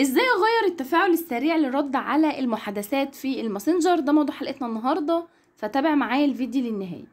ازاي اغير التفاعل السريع للرد على المحادثات في الماسنجر ده موضوع حلقتنا النهارده فتابع معايا الفيديو للنهايه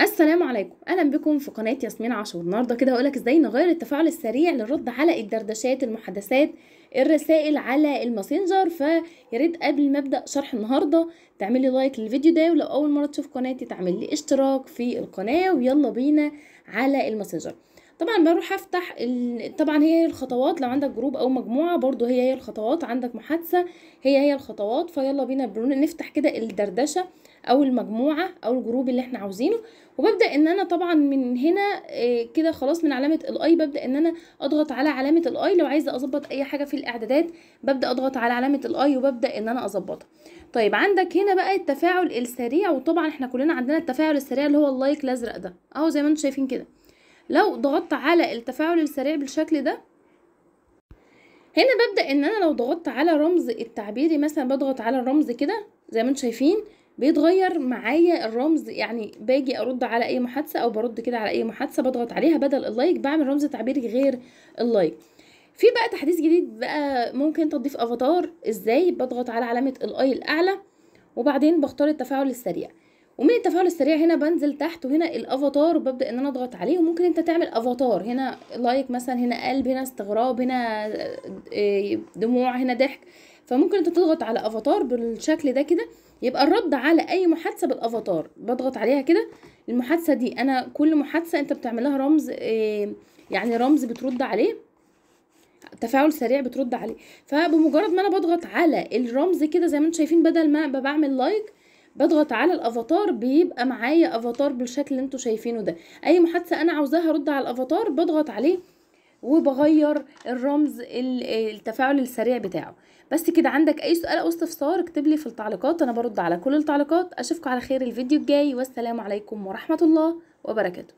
السلام عليكم اهلا بكم في قناه ياسمين عاشور النهارده كده هقولك ازاي نغير التفاعل السريع للرد على الدردشات المحادثات الرسائل على الماسنجر فيا ريت قبل ما ابدا شرح النهارده تعملي لايك للفيديو ده ولو اول مره تشوف قناتي تعملي اشتراك في القناه ويلا بينا على الماسنجر طبعا بروح افتح ال... طبعا هي هي الخطوات لو عندك جروب او مجموعه برضو هي هي الخطوات عندك محادثه هي هي الخطوات فيلا بينا برون نفتح كده الدردشه او المجموعه او الجروب اللي احنا عاوزينه وببدا ان انا طبعا من هنا آه، كده خلاص من علامه الاي ببدا ان انا اضغط على علامه الاي لو عايزه اظبط اي حاجه في الاعدادات ببدا اضغط على علامه الاي وببدا ان انا اظبطها طيب عندك هنا بقى التفاعل السريع وطبعا احنا كلنا عندنا التفاعل السريع اللي هو اللايك الازرق ده اهو زي ما انتم شايفين كده لو ضغطت على التفاعل السريع بالشكل ده هنا ببدأ ان انا لو ضغطت على رمز التعبيري مثلا بضغط على الرمز كده زي ما انتم شايفين بيتغير معايا الرمز يعني باجي ارد على اي محادثه او برد كده على اي محادثه بضغط عليها بدل اللايك بعمل رمز تعبيري غير اللايك في بقى تحديث جديد بقى ممكن تضيف افاتار ازاي بضغط على علامه الاي الاعلى وبعدين بختار التفاعل السريع ومن التفاعل السريع هنا بنزل تحت وهنا الافاتار وببدا ان انا اضغط عليه وممكن انت تعمل افاتار هنا لايك مثلا هنا قلب هنا استغراب هنا آه، آه، دموع هنا ضحك فممكن انت تضغط على افاتار بالشكل ده كده يبقى الرد على اي محادثه بالافاتار بضغط عليها كده المحادثه دي انا كل محادثه انت بتعملها رمز آه، يعني رمز بترد عليه تفاعل سريع بترد عليه فبمجرد ما انا بضغط على الرمز كده زي ما انتم شايفين بدل ما بعمل لايك بضغط على الافاتار بيبقى معايا افاتار بالشكل اللي انتوا شايفينه ده اي محادثه انا عاوزاها ارد على الافاتار بضغط عليه وبغير الرمز التفاعل السريع بتاعه بس كده عندك اي سؤال او استفسار اكتب لي في التعليقات انا برد على كل التعليقات اشوفكم على خير الفيديو الجاي والسلام عليكم ورحمه الله وبركاته